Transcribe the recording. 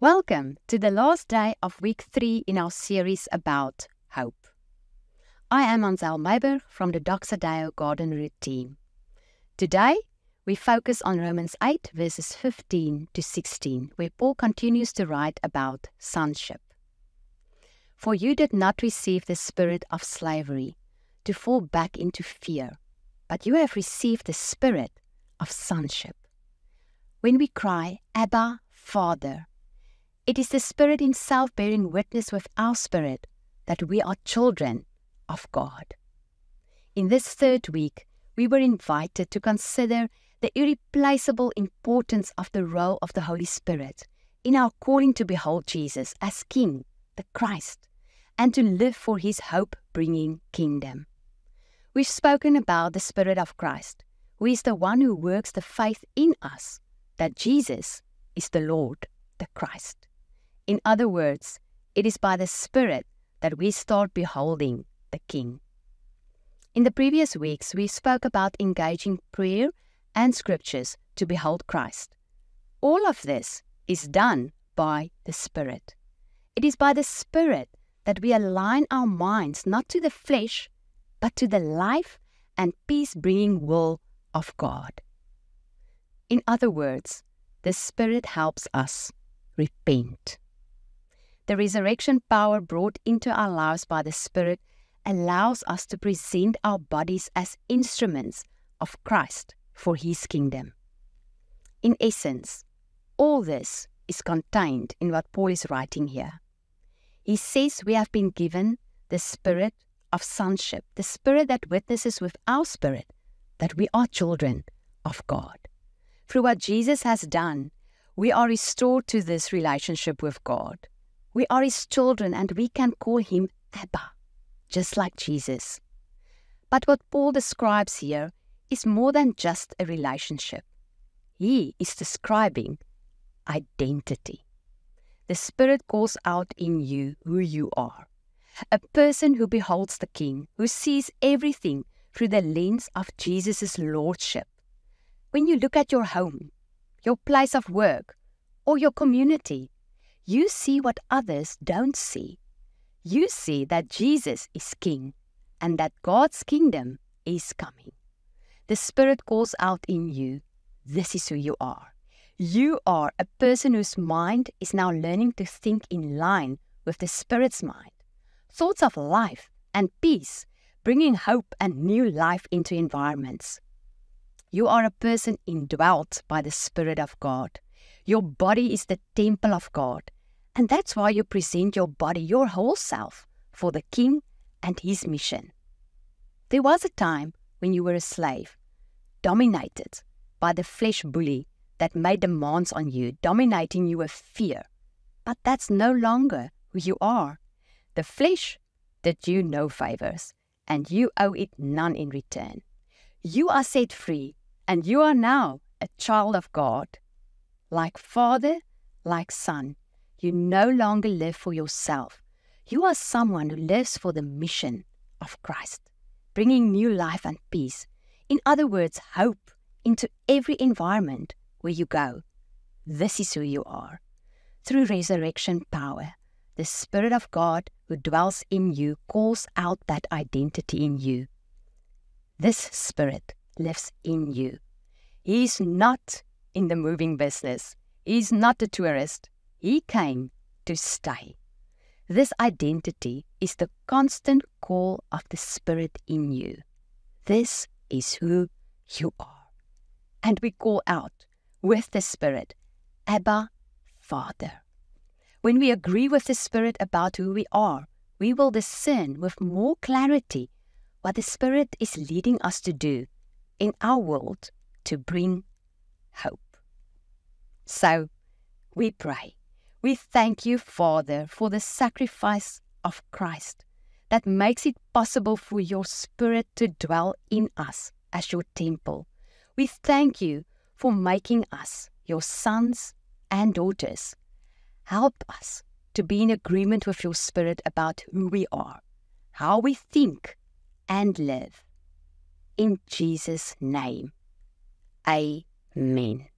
Welcome to the last day of week three in our series about hope. I am Ansel Meiber from the Doxadeo Garden Route team. Today, we focus on Romans 8, verses 15 to 16, where Paul continues to write about sonship. For you did not receive the spirit of slavery to fall back into fear, but you have received the spirit of sonship. When we cry, Abba, Father, it is the Spirit Himself bearing witness with our spirit that we are children of God. In this third week, we were invited to consider the irreplaceable importance of the role of the Holy Spirit in our calling to behold Jesus as King, the Christ, and to live for His hope bringing kingdom. We've spoken about the Spirit of Christ, who is the one who works the faith in us that Jesus is the Lord, the Christ. In other words, it is by the Spirit that we start beholding the King. In the previous weeks, we spoke about engaging prayer and scriptures to behold Christ. All of this is done by the Spirit. It is by the Spirit that we align our minds not to the flesh, but to the life and peace bringing will of God. In other words, the Spirit helps us repent. The resurrection power brought into our lives by the Spirit allows us to present our bodies as instruments of Christ for His kingdom. In essence, all this is contained in what Paul is writing here. He says we have been given the spirit of sonship, the spirit that witnesses with our spirit that we are children of God. Through what Jesus has done, we are restored to this relationship with God. We are his children and we can call him Abba, just like Jesus. But what Paul describes here is more than just a relationship. He is describing identity. The Spirit calls out in you who you are. A person who beholds the King, who sees everything through the lens of Jesus' Lordship. When you look at your home, your place of work, or your community, you see what others don't see. You see that Jesus is King and that God's kingdom is coming. The Spirit calls out in you, This is who you are. You are a person whose mind is now learning to think in line with the Spirit's mind. Thoughts of life and peace, bringing hope and new life into environments. You are a person indwelt by the Spirit of God. Your body is the temple of God. And that's why you present your body, your whole self, for the king and his mission. There was a time when you were a slave, dominated by the flesh bully that made demands on you, dominating you with fear. But that's no longer who you are. The flesh did you no favors, and you owe it none in return. You are set free, and you are now a child of God, like father, like son. You no longer live for yourself. You are someone who lives for the mission of Christ, bringing new life and peace. In other words, hope into every environment where you go. This is who you are. Through resurrection power, the Spirit of God who dwells in you calls out that identity in you. This Spirit lives in you. He is not in the moving business, He is not a tourist, he came to stay. This identity is the constant call of the Spirit in you. This is who you are. And we call out with the Spirit, Abba, Father. When we agree with the Spirit about who we are, we will discern with more clarity what the Spirit is leading us to do in our world to bring hope. So we pray. We thank you, Father, for the sacrifice of Christ that makes it possible for your Spirit to dwell in us as your temple. We thank you for making us your sons and daughters. Help us to be in agreement with your Spirit about who we are, how we think and live. In Jesus' name, amen.